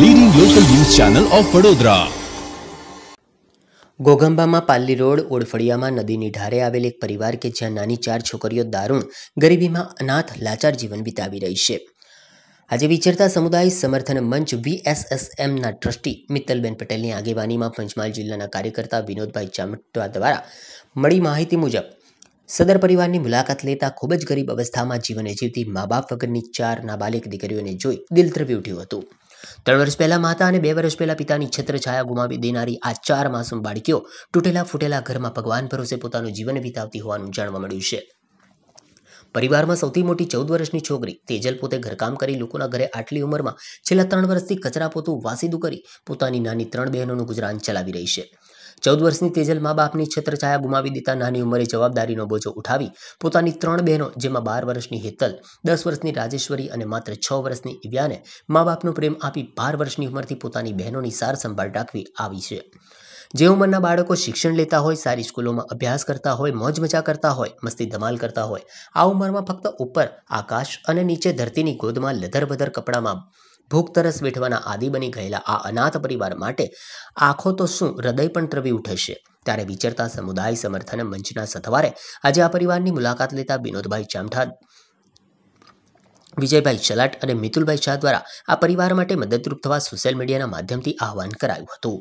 leading local news channel of Vadodara ગોગંબામાં Palli road ઓડફળિયામાં નદીની ઢારે આવેલ એક પરિવાર કે જ્યાં નાની ચાર છોકરીઓ દારૂણ ગરીબીમાં અનાથ લાચાર જીવન વિતાવી રહી છે આજે વિચરતા સમુદાય સમર્થન મંચ વીએસએસએમના ટ્રસ્ટી મિત્તલબેન પટેલની આગેવાનીમાં પંચમહાલ જિલ્લાના કાર્યકર્તા વિનોદભાઈ ચામટવા દ્વારા મળી માહિતી મુજબ સદર પરિવારની મુલાકાત લેતા ખૂબ જ ગરીબ અવસ્થામાં જીવને જીવતી મા બાપ વગરની ચાર નાબાલિક દીકરીઓને જોઈ દિલ ઉઠ્યું હતું ત્રણ વર્ષ પહેલા માતા અને બે વર્ષ પહેલા પિતાની છત્રછાયા ગુમાવી દેનારી આ ચાર માસૂમ બાળકીઓ તૂટેલા ફૂટેલા ઘરમાં ભગવાન ભરોસે પોતાનું જીવન વિતાવતી હોવાનું જાણવા મળ્યું છે પરિવારમાં સૌથી મોટી ચૌદ વર્ષની છોકરી તેજલ પોતે ઘરકામ કરી લોકોના ઘરે આટલી ઉંમરમાં છેલ્લા ત્રણ વર્ષથી કચરા પોતું વાસીદું કરી પોતાની નાની ત્રણ બહેનોનું ગુજરાન ચલાવી રહી છે ચૌદ વર્ષની તેજલ મા બાપની છત્રછાયા ગુમાવી દેતા નાની ઉંમરે જવાબદારીનો બોજો ઉઠાવી પોતાની ત્રણ બહેનો જેમાં બાર વર્ષની હેતલ દસ વર્ષની રાજેશ્વરી અને માત્ર છ વર્ષની ઇવ્યાને મા બાપનો પ્રેમ આપી બાર વર્ષની ઉંમરથી પોતાની બહેનોની સાર સંભાળ રાખવી આવી છે જે ઉંમરના બાળકો શિક્ષણ લેતા હોય સારી સ્કૂલોમાં અભ્યાસ કરતા હોય મોજ મજા કરતા હોય મસ્તી ધમાલ કરતા હોય આ ઉંમરમાં ફક્ત ઉપર આકાશ અને નીચે ધરતીની ગોદમાં લધર લધરબધર કપડામાં ભૂખ તરસ વેઠવાના આદિ બની ગયેલા આ અનાથ પરિવાર માટે આંખો તો શું હૃદય પણ ત્રવી ઉઠે છે ત્યારે વિચરતા સમુદાય સમર્થન મંચના સથવારે આજે આ પરિવારની મુલાકાત લેતા વિનોદભાઈ ચામઠા વિજયભાઈ ચલાટ અને મિતુલભાઈ શાહ દ્વારા આ પરિવાર માટે મદદરૂપ થવા સોશિયલ મીડિયાના માધ્યમથી આહવાન કરાયું હતું